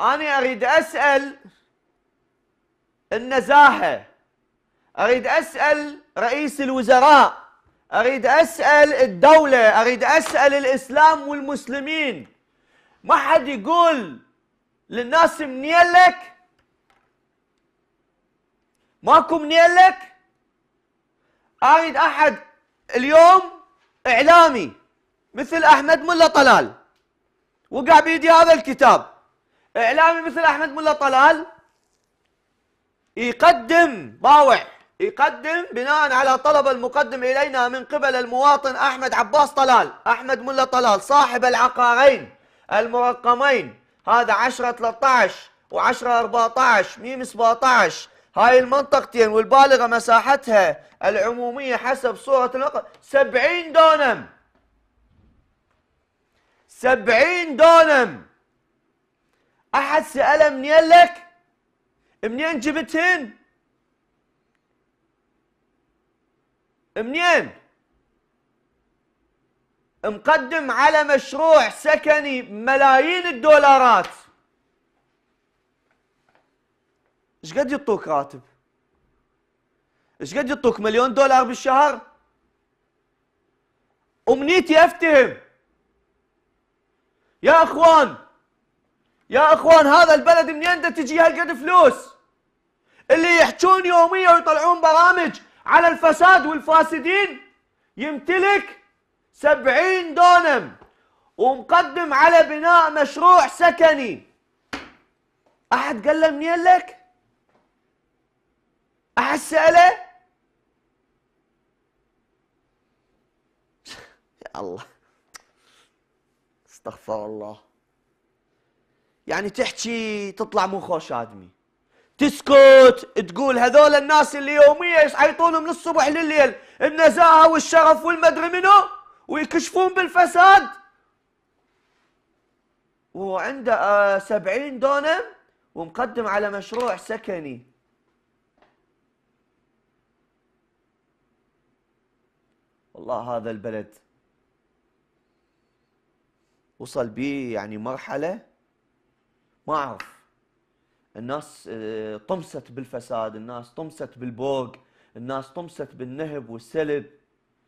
أنا أريد أسأل النزاهة أريد أسأل رئيس الوزراء أريد أسأل الدولة أريد أسأل الإسلام والمسلمين ما حد يقول للناس منيلك ماكو منيلك أريد أحد اليوم إعلامي مثل أحمد ملا طلال وقع بيدي هذا الكتاب اعلامي مثل احمد ملا طلال يقدم باوع يقدم بناء على طلب المقدم الينا من قبل المواطن احمد عباس طلال احمد ملا طلال صاحب العقارين المرقمين هذا 10 13 و10 14 ميم 17 هاي المنطقتين والبالغه مساحتها العموميه حسب صوره الوقت 70 دونم 70 دونم أحد سأله منين لك منين جبتهن منين مقدم على مشروع سكني ملايين الدولارات ايش قد يعطوك راتب ايش قد يعطوك مليون دولار بالشهر امنيتي افتهم يا اخوان يا اخوان هذا البلد منين تجي هالقد فلوس اللي يحجون يوميا ويطلعون برامج على الفساد والفاسدين يمتلك سبعين دونم ومقدم على بناء مشروع سكني احد قال له منين لك احد ساله يا الله استغفر الله يعني تحكي تطلع مو خوش ادمي تسكت تقول هذول الناس اللي يوميا يصعيطون من الصبح لليل النزاهه والشرف والمدري منو ويكشفون بالفساد وعنده آه، سبعين دونم ومقدم على مشروع سكني والله هذا البلد وصل بيه يعني مرحله ما اعرف الناس آه، طمست بالفساد الناس طمست بالبوق الناس طمست بالنهب والسلب